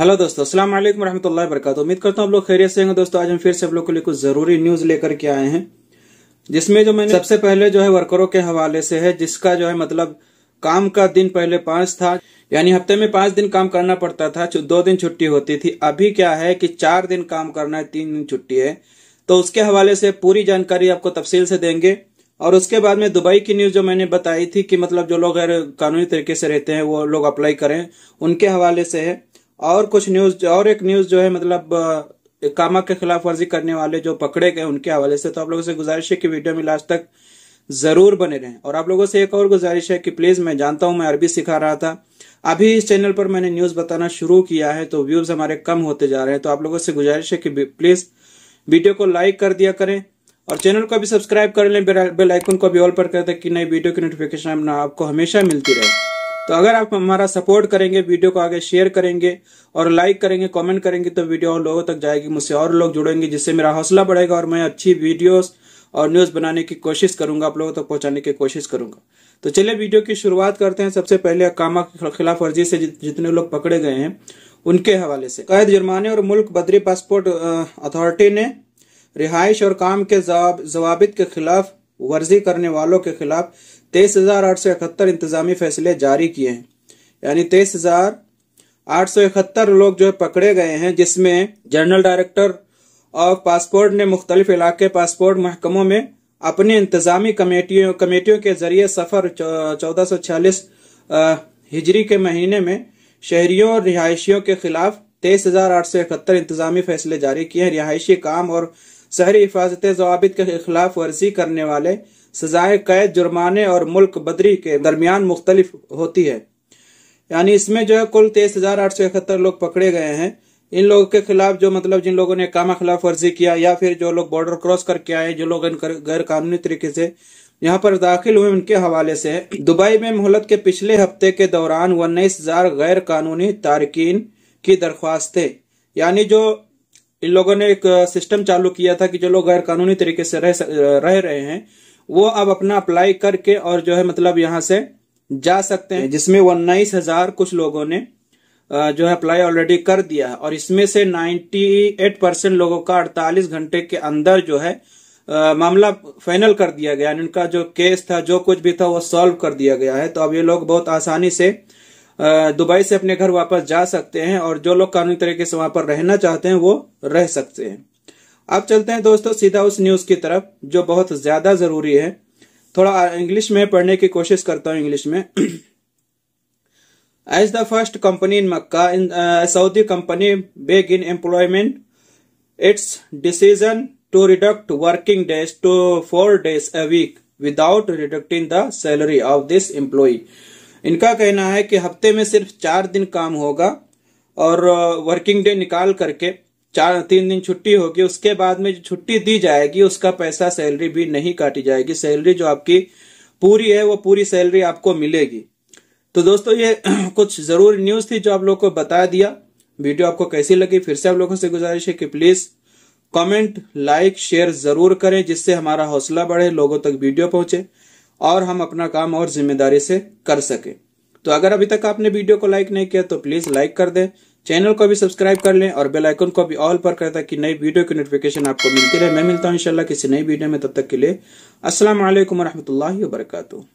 hello दोस्तों अस्सलाम वालेकुम रहमतुल्लाहि बरकातहू उम्मीद करता हूँ आप लोग खैरियत से होंगे दोस्तों आज हम फिर से आप लोग के लिए कुछ जरूरी न्यूज लेकर के आए हैं जिसमें जो मैंने सबसे पहले जो है वर्करों के हवाले से है जिसका जो है मतलब काम का दिन पहले पांच था यानी हफ्ते में पांच दिन काम करना पड़ता था दो दिन छुट्टी होती थी अभी क्या है कि चार दिन काम करना है तीन दिन छुट्टी है तो उसके हवाले से पूरी जानकारी आपको तफसील से देंगे और उसके बाद में दुबई की न्यूज जो मैंने बताई थी कि मतलब जो लोग गैर कानूनी तरीके से रहते हैं वो लोग अप्लाई करें उनके हवाले से है और कुछ न्यूज और एक न्यूज जो है मतलब कामा के खिलाफ वर्जी करने वाले जो पकड़े गए उनके हवाले से तो आप लोगों से गुजारिश है कि वीडियो में लास्ट तक जरूर बने रहें और आप लोगों से एक और गुजारिश है कि प्लीज मैं जानता हूं मैं अरबी सिखा रहा था अभी इस चैनल पर मैंने न्यूज बताना शुरू किया है तो व्यूज हमारे कम होते जा रहे हैं तो आप लोगों से गुजारिश है कि प्लीज वीडियो को लाइक कर दिया करें और चैनल को भी सब्सक्राइब कर लें बेलाइकन को भी ऑल पर कर दें नई वीडियो की नोटिफिकेशन आपको हमेशा मिलती रहे तो अगर आप हमारा सपोर्ट करेंगे वीडियो को आगे शेयर करेंगे और लाइक करेंगे कमेंट करेंगे तो वीडियो और लोगों तक जाएगी मुझसे और लोग जुड़ेंगे जिससे मेरा हौसला बढ़ेगा और मैं अच्छी वीडियोस और न्यूज बनाने की कोशिश करूंगा आप लोगों तक तो पहुंचाने की कोशिश करूंगा तो चलिए वीडियो की शुरुआत करते हैं सबसे पहले अकामा के खिलाफ वर्जी से जितने लोग पकड़े गए हैं उनके हवाले से कैद जुर्माने और मुल्क बदरी पासपोर्ट अथॉरिटी ने रिहाइश और काम के जवाब के खिलाफ वर्जी करने वालों के खिलाफ तेईस हजार आठ सौ इकहत्तर इंतजामी फैसले जारी किए हैं यानी तेईस हजार आठ सौ इकहत्तर लोग जो है पकड़े गए हैं जिसमें जनरल डायरेक्टर ऑफ पासपोर्ट ने मुख्तलिफ इलाके पासपोर्ट महकमों में अपनी इंतजामी कमेटियों कमेटियों के जरिए सफर चौदह सौ छियालीस हिजरी के महीने में शहरियों और रिहायशियों के खिलाफ तेईस हजार आठ सौ इकहत्तर इंतजामी फैसले जारी किए हैं रिहायशी काम और शहरी हिफाजत जवाब के खिलाफ वर्जी करने वाले सजाए कैद जुर्माने और मुल्क बदरी के दरमियान मुख्तलिफ होती है यानी इसमें जो है कुल तेईस हजार आठ सौ इकहत्तर लोग पकड़े गए हैं इन लोगों के खिलाफ जो मतलब जिन लोगों ने कामा खिलाफ वर्जी किया या फिर जो लोग बॉर्डर क्रॉस करके आए जो लोग गैर कानूनी तरीके से यहाँ पर दाखिल हुए उनके हवाले से दुबई में मोहलत के पिछले हफ्ते के दौरान उन्नीस हजार गैर कानूनी तारकिन की दरख्वास्तें यानी जो इन लोगों ने एक सिस्टम चालू किया था कि जो लोग गैर कानूनी तरीके से रह रह रहे हैं वो अब अपना अप्लाई करके और जो है मतलब यहाँ से जा सकते हैं जिसमें उन्नीस हजार कुछ लोगों ने जो है अप्लाई ऑलरेडी कर दिया है और इसमें से 98 परसेंट लोगों का 48 घंटे के अंदर जो है मामला फाइनल कर दिया गया इनका जो केस था जो कुछ भी था वो सॉल्व कर दिया गया है तो अब ये लोग बहुत आसानी से दुबई से अपने घर वापस जा सकते हैं और जो लोग कानूनी तरीके से वहां पर रहना चाहते हैं वो रह सकते हैं अब चलते हैं दोस्तों सीधा उस न्यूज की तरफ जो बहुत ज्यादा जरूरी है थोड़ा इंग्लिश में पढ़ने की कोशिश करता हूँ इंग्लिश में as the first company in Mecca in Saudi company beg in employment its decision to reduct working days to four days a week without reducting the salary of this employ इनका कहना है कि हफ्ते में सिर्फ चार दिन काम होगा और वर्किंग डे निकाल करके चार तीन दिन छुट्टी होगी उसके बाद में जो छुट्टी दी जाएगी उसका पैसा सैलरी भी नहीं काटी जाएगी सैलरी जो आपकी पूरी है वो पूरी सैलरी आपको मिलेगी तो दोस्तों ये कुछ जरूर न्यूज थी जो आप लोगों को बता दिया वीडियो आपको कैसी लगी फिर से आप लोगों से गुजारिश है कि प्लीज कमेंट लाइक शेयर जरूर करें जिससे हमारा हौसला बढ़े लोगों तक वीडियो पहुंचे और हम अपना काम और जिम्मेदारी से कर सके तो अगर अभी तक आपने वीडियो को लाइक नहीं किया तो प्लीज लाइक कर दें चैनल को भी सब्सक्राइब कर लें और बेल आइकन को भी ऑल पर करें ताकि नई वीडियो की नोटिफिकेशन आपको मिलती रहे मैं मिलता हूं इंशाल्लाह किसी नई वीडियो में तब तक के लिए असलम वरहमल वर्का